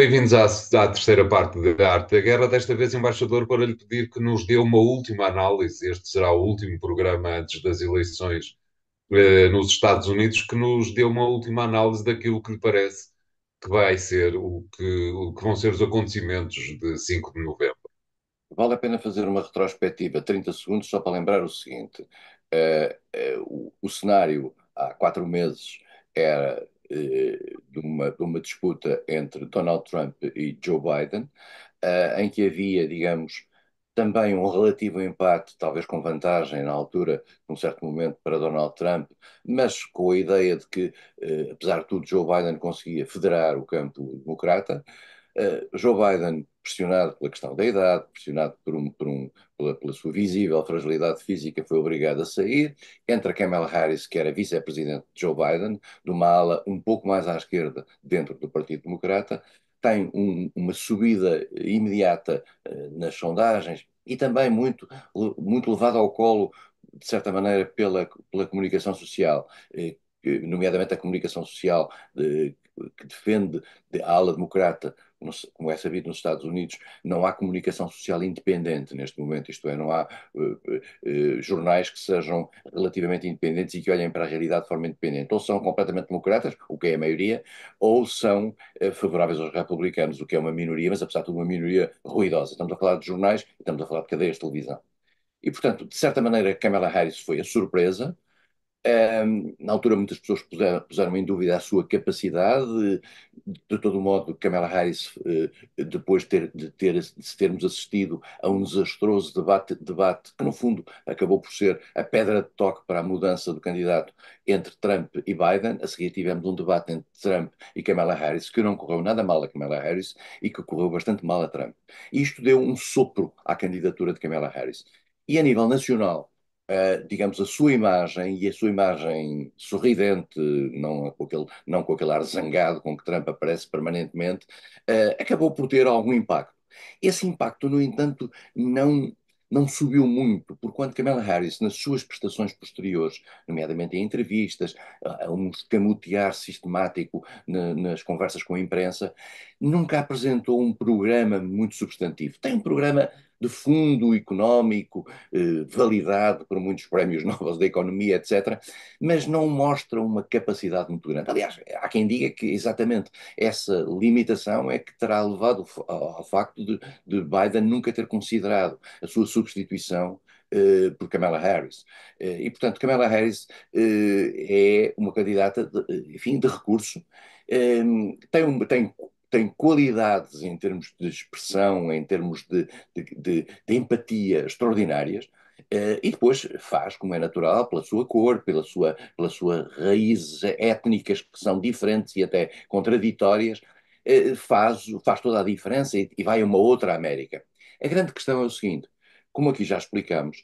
Bem-vindos à, à, terceira parte da Arte da Guerra, desta vez embaixador para lhe pedir que nos dê uma última análise, este será o último programa antes das eleições eh, nos Estados Unidos, que nos dê uma última análise daquilo que lhe parece que vai ser, o que, o que vão ser os acontecimentos de 5 de novembro. Vale a pena fazer uma retrospectiva, 30 segundos, só para lembrar o seguinte, uh, uh, o, o cenário há quatro meses era eh, de uma, de uma disputa entre Donald Trump e Joe Biden, eh, em que havia, digamos, também um relativo empate, talvez com vantagem na altura, num certo momento, para Donald Trump, mas com a ideia de que, eh, apesar de tudo, Joe Biden conseguia federar o campo democrata. Eh, Joe Biden, pressionado pela questão da idade, pressionado por um, por um, pela, pela, sua visível fragilidade física, foi obrigado a sair. Entra Kamala Harris, que era vice-presidente de Joe Biden, de uma ala um pouco mais à esquerda dentro do Partido Democrata. Tem um, uma subida imediata uh, nas sondagens e também muito, muito levado ao colo, de certa maneira, pela, pela comunicação social, eh, nomeadamente a comunicação social de, eh, que defende a ala democrata como é sabido nos Estados Unidos, não há comunicação social independente neste momento, isto é, não há uh, uh, jornais que sejam relativamente independentes e que olhem para a realidade de forma independente. Ou são completamente democratas, o que é a maioria, ou são uh, favoráveis aos republicanos, o que é uma minoria, mas apesar de tudo uma minoria ruidosa. Estamos a falar de jornais e estamos a falar de cadeias de televisão. E, portanto, de certa maneira, Kamala Harris foi a surpresa, na altura, muitas pessoas puseram, puseram, em dúvida a sua capacidade. De todo modo, Kamala Harris, eh, depois de, ter, de, ter, de termos assistido a um desastroso debate, debate, que no fundo acabou por ser a pedra de toque para a mudança do candidato entre Trump e Biden, a seguir tivemos um debate entre Trump e Kamala Harris que não correu nada mal a Kamala Harris e que correu bastante mal a Trump. Isto deu um sopro à candidatura de Kamala Harris. E a nível nacional, eh, digamos, a sua imagem e a sua imagem sorridente, não com aquele, não com aquele ar zangado com que Trump aparece permanentemente, uh, acabou por ter algum impacto. Esse impacto, no entanto, não não subiu muito, porquanto Kamala Harris, nas suas prestações posteriores, nomeadamente em entrevistas, a um escamotear sistemático nas conversas com a imprensa, nunca apresentou um programa muito substantivo. Tem um programa de fundo económico, eh, validado por muitos prémios novos da economia, etc., mas não mostra uma capacidade muito grande. Aliás, há quem diga que exatamente essa limitação é que terá levado ao facto de, de Biden nunca ter considerado a sua substituição Uh, por Kamala Harris. Uh, e, portanto, Kamala Harris uh, é uma candidata, de, enfim, de recurso, ehm, tem, um, tem tem qualidades em termos de expressão, em termos de, de, de, de empatia extraordinárias, Uh, e depois faz, como é natural, pela sua cor, pela sua, pela sua raízes étnicas que são diferentes e até contraditórias, uh, faz, faz toda a diferença e, e, vai a uma outra América. A grande questão é o seguinte: como aqui já explicamos,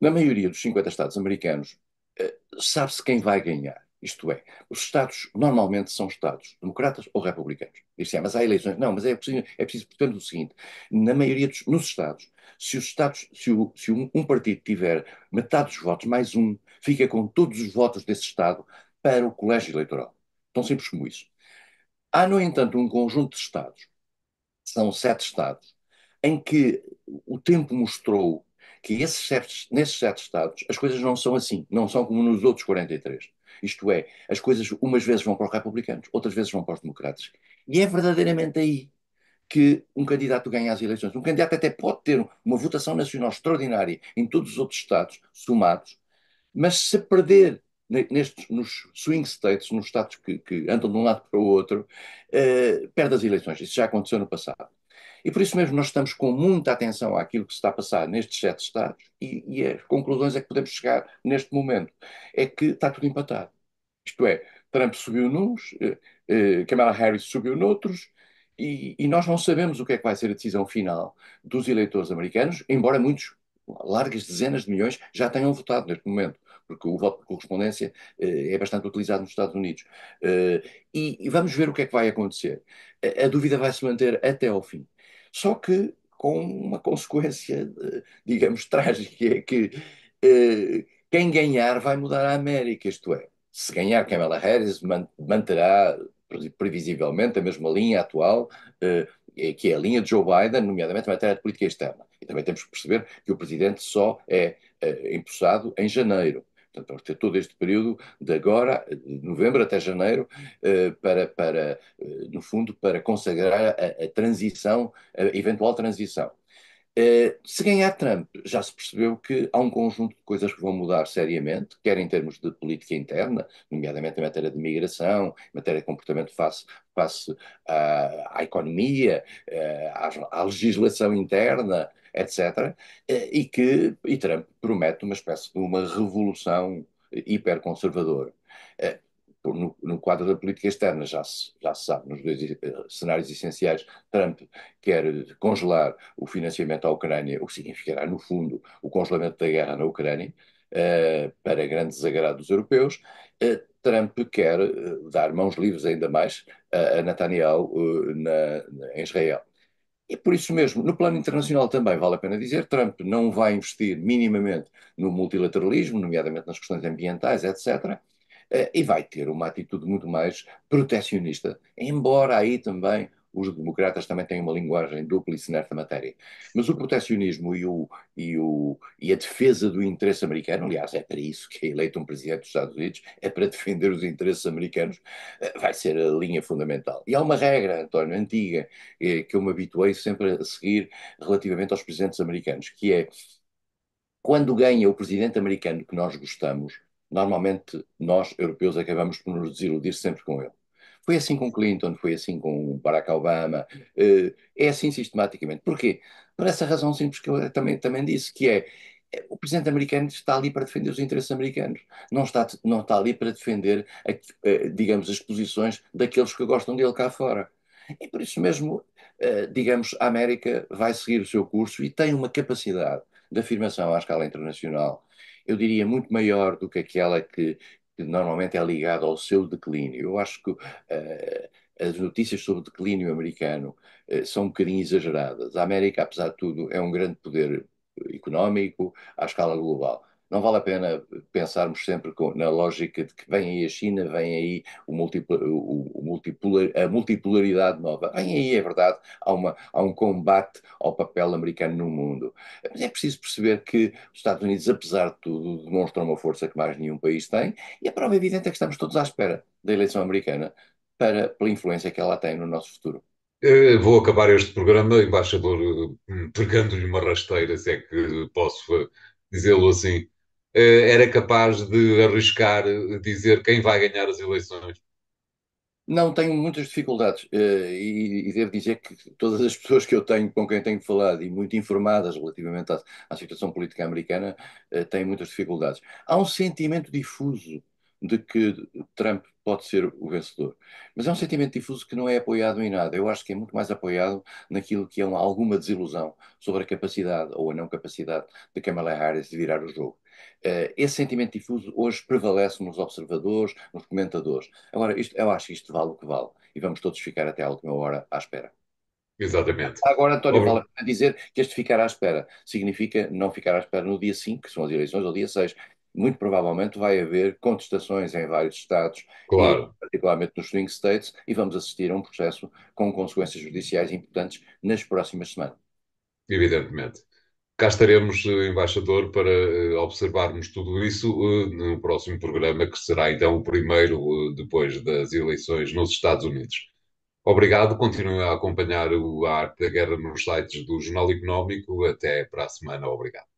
na maioria dos 50 Estados americanos, uh, sabe-se quem vai ganhar. Isto é, os Estados normalmente são Estados democratas ou republicanos. Isto é, mas há eleições. Não, mas é preciso, é preciso portanto, o seguinte: na maioria dos nos Estados, se, os Estados, se, o, se um, um partido tiver metade dos votos mais um, fica com todos os votos desse Estado para o colégio eleitoral. Tão simples como isso. Há, no entanto, um conjunto de Estados, são sete Estados, em que o tempo mostrou que esses sete, nesses sete Estados as coisas não são assim, não são como nos outros 43. Isto é, as coisas umas vezes vão para os republicanos, outras vezes vão para os democratas. E é verdadeiramente aí que um candidato ganha as eleições. Um candidato até pode ter uma votação nacional extraordinária em todos os outros estados somados, mas se perder nestes, nos swing states, nos estados que, que andam de um lado para o outro, eh, perde as eleições. Isso já aconteceu no passado. E por isso mesmo nós estamos com muita atenção àquilo que se está a passar nestes sete estados e, e as conclusões a que podemos chegar neste momento é que está tudo empatado. Isto é, Trump subiu nuns, eh, eh, Kamala Harris subiu noutros, e, e, nós não sabemos o que é que vai ser a decisão final dos eleitores americanos, embora muitos, largas dezenas de milhões, já tenham votado neste momento, porque o voto por correspondência eh, é bastante utilizado nos Estados Unidos. Eh, e, e, vamos ver o que é que vai acontecer. A, a, dúvida vai se manter até ao fim. Só que com uma consequência, eh, digamos, trágica, é que eh, quem ganhar vai mudar a América, isto é se ganhar Kamala Harris, manterá previsivelmente a mesma linha atual, eh, eh, que é a linha de Joe Biden, nomeadamente na matéria de política externa. E também temos que perceber que o presidente só é eh, empossado em janeiro. Portanto, vamos ter todo este período de agora, de novembro até janeiro, para, para no fundo, para consagrar a, a transição, a eventual transição. Eh, se ganhar Trump, já se percebeu que há um conjunto de coisas que vão mudar seriamente, quer em termos de política interna, nomeadamente em matéria de migração, em matéria de comportamento face, face à, ah, à economia, eh, à, à, legislação interna, etc. Eh, e que e Trump promete uma espécie de uma revolução hiperconservadora no, no, quadro da política externa, já se, já se sabe, nos dois eh, cenários essenciais, Trump quer eh, congelar o financiamento à Ucrânia, o que significará, no fundo, o congelamento da guerra na Ucrânia, uh, para grande desagrado dos europeus. Uh, Trump quer uh, dar mãos livres ainda mais a, a Netanyahu na, na, em Israel. E por isso mesmo, no plano internacional também vale a pena dizer, Trump não vai investir minimamente no multilateralismo, nomeadamente nas questões ambientais, etc eh, e vai ter uma atitude muito mais protecionista, embora aí também os democratas também têm uma linguagem duplice nesta matéria. Mas o protecionismo e, o, e, o, e a defesa do interesse americano, aliás, é para isso que é eleito um presidente dos Estados Unidos, é para defender os interesses americanos, eh, vai ser a linha fundamental. E há uma regra, António, antiga, eh, que eu me habituei sempre a seguir relativamente aos presidentes americanos, que é quando ganha o presidente americano que nós gostamos, normalmente nós, europeus, acabamos por nos desiludir sempre com ele. Foi assim com Clinton, foi assim com Barack Obama, eh, é assim sistematicamente. Porquê? Por essa razão simples que eu também, também disse, que é eh, o presidente americano está ali para defender os interesses americanos, não está, não está ali para defender, eh, digamos, as posições daqueles que gostam dele cá fora. E por isso mesmo, digamos, a América vai seguir o seu curso e tem uma capacidade de afirmação à escala internacional eu diria, muito maior do que aquela que, que normalmente é ligada ao seu declínio. Eu acho que uh, as notícias sobre o declínio americano uh, são um bocadinho exageradas. A América, apesar de tudo, é um grande poder económico à escala global. Não vale a pena pensarmos sempre na lógica de que vem aí a China, vem aí o o multipolar, a multipolaridade nova. Vem aí, é verdade, há, uma, há um combate ao papel americano no mundo. Mas é preciso perceber que os Estados Unidos, apesar de tudo, demonstram uma força que mais nenhum país tem, e a prova evidente é que estamos todos à espera da eleição americana para, pela influência que ela tem no nosso futuro. Eu eh, vou acabar este programa, embaixador, eh, pegando-lhe uma rasteira, se é que posso eh, dizê-lo assim. Eh, era capaz de arriscar eh, dizer quem vai ganhar as eleições? Não, tenho muitas dificuldades eh, e, e, devo dizer que todas as pessoas que eu tenho, com quem tenho falado e muito informadas relativamente à, à situação política americana, têm muitas dificuldades. Há um sentimento difuso de que Trump pode ser o vencedor. Mas é um sentimento difuso que não é apoiado em nada. Eu acho que é muito mais apoiado naquilo que é uma, alguma desilusão sobre a capacidade ou a não capacidade de Kamala Harris de virar o jogo. Uh, esse sentimento difuso hoje prevalece nos observadores, nos comentadores. Agora, isto, eu acho que isto vale o que vale e vamos todos ficar até à última hora à espera. Exatamente. Agora, António, vale a dizer que este ficar à espera significa não ficar à espera no dia 5, que são as eleições, ou dia 6, muito provavelmente vai haver contestações em vários estados, claro. particularmente nos swing states, e vamos assistir a um processo com consequências judiciais importantes nas próximas semanas. Evidentemente. Cá estaremos, eh, embaixador, para eh, observarmos tudo isso eh, no próximo programa, que será então o primeiro depois das eleições nos Estados Unidos. Obrigado, continue a acompanhar o Arte da Guerra nos sites do Jornal Económico. Até para a semana, obrigado.